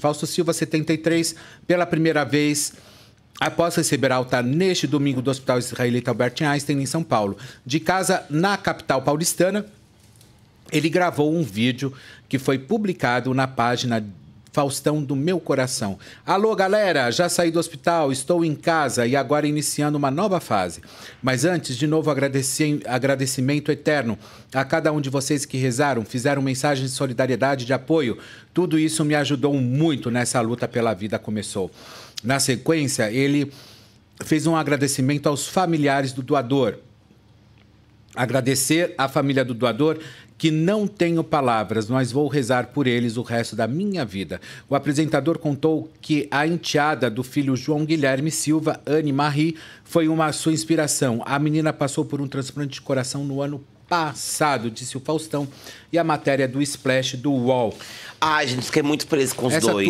Fausto Silva, 73, pela primeira vez. Após receber alta neste domingo do Hospital Israelita Albert Einstein, em São Paulo, de casa na capital paulistana, ele gravou um vídeo que foi publicado na página Faustão do meu coração. Alô, galera! Já saí do hospital, estou em casa e agora iniciando uma nova fase. Mas antes, de novo, agradecimento eterno a cada um de vocês que rezaram, fizeram mensagem de solidariedade, de apoio. Tudo isso me ajudou muito nessa luta pela vida começou. Na sequência, ele fez um agradecimento aos familiares do doador, Agradecer à família do doador que não tenho palavras, mas vou rezar por eles o resto da minha vida. O apresentador contou que a enteada do filho João Guilherme Silva, Anne Marie, foi uma sua inspiração. A menina passou por um transplante de coração no ano passado, disse o Faustão, e a matéria do Splash do UOL. Ai, gente, fiquei muito preso com os Essa dois.